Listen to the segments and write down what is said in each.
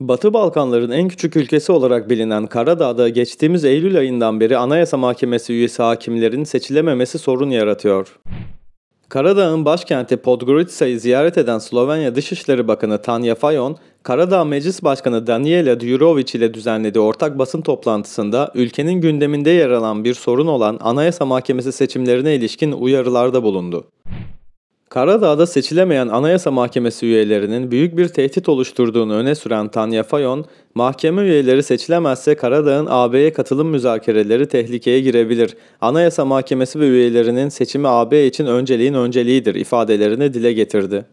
Batı Balkanların en küçük ülkesi olarak bilinen Karadağ'da geçtiğimiz Eylül ayından beri Anayasa Mahkemesi üyesi hakimlerin seçilememesi sorun yaratıyor. Karadağ'ın başkenti Podgorica'yı ziyaret eden Slovenya Dışişleri Bakanı Tanya Fayon, Karadağ Meclis Başkanı Daniela Djurovic ile düzenlediği ortak basın toplantısında ülkenin gündeminde yer alan bir sorun olan Anayasa Mahkemesi seçimlerine ilişkin uyarılarda bulundu. Karadağ'da seçilemeyen Anayasa Mahkemesi üyelerinin büyük bir tehdit oluşturduğunu öne süren Tanya Fayon, mahkeme üyeleri seçilemezse Karadağ'ın AB'ye katılım müzakereleri tehlikeye girebilir. Anayasa Mahkemesi ve üyelerinin seçimi AB için önceliğin önceliğidir ifadelerini dile getirdi.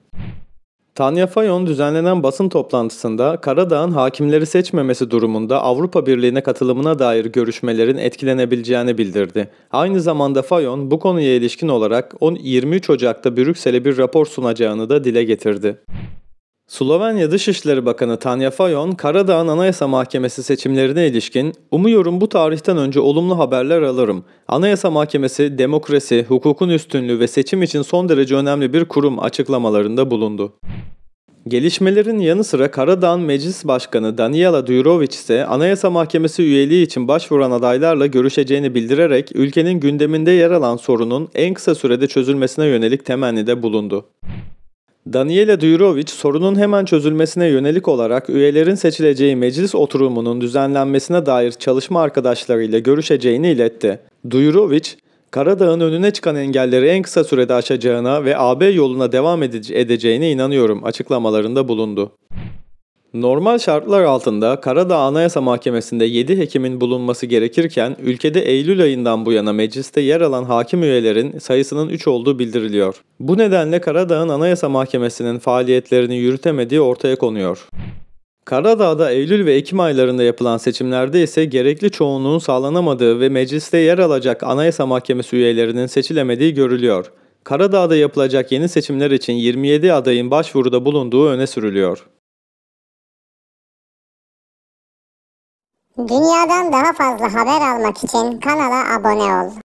Tanya Fayon düzenlenen basın toplantısında Karadağ'ın hakimleri seçmemesi durumunda Avrupa Birliği'ne katılımına dair görüşmelerin etkilenebileceğini bildirdi. Aynı zamanda Fayon bu konuya ilişkin olarak 23 Ocak'ta Brüksel'e bir rapor sunacağını da dile getirdi. Slovenya Dışişleri Bakanı Tanya Fayon Karadağ'ın Anayasa Mahkemesi seçimlerine ilişkin "Umuyorum bu tarihten önce olumlu haberler alırım. Anayasa Mahkemesi demokrasi, hukukun üstünlüğü ve seçim için son derece önemli bir kurum." açıklamalarında bulundu. Gelişmelerin yanı sıra Karadağ'ın Meclis Başkanı Daniela Duyrovic ise Anayasa Mahkemesi üyeliği için başvuran adaylarla görüşeceğini bildirerek ülkenin gündeminde yer alan sorunun en kısa sürede çözülmesine yönelik temennide bulundu. Daniela Duyrovic sorunun hemen çözülmesine yönelik olarak üyelerin seçileceği meclis oturumunun düzenlenmesine dair çalışma arkadaşlarıyla görüşeceğini iletti. Duyuroviç, Karadağ'ın önüne çıkan engelleri en kısa sürede aşacağına ve AB yoluna devam edeceğine inanıyorum açıklamalarında bulundu. Normal şartlar altında Karadağ Anayasa Mahkemesi'nde 7 hekimin bulunması gerekirken ülkede Eylül ayından bu yana mecliste yer alan hakim üyelerin sayısının 3 olduğu bildiriliyor. Bu nedenle Karadağ'ın Anayasa Mahkemesi'nin faaliyetlerini yürütemediği ortaya konuyor. Karadağ'da Eylül ve Ekim aylarında yapılan seçimlerde ise gerekli çoğunluğun sağlanamadığı ve mecliste yer alacak Anayasa Mahkemesi üyelerinin seçilemediği görülüyor. Karadağ'da yapılacak yeni seçimler için 27 adayın başvuruda bulunduğu öne sürülüyor. Dünyadan daha fazla haber almak için kanala abone ol.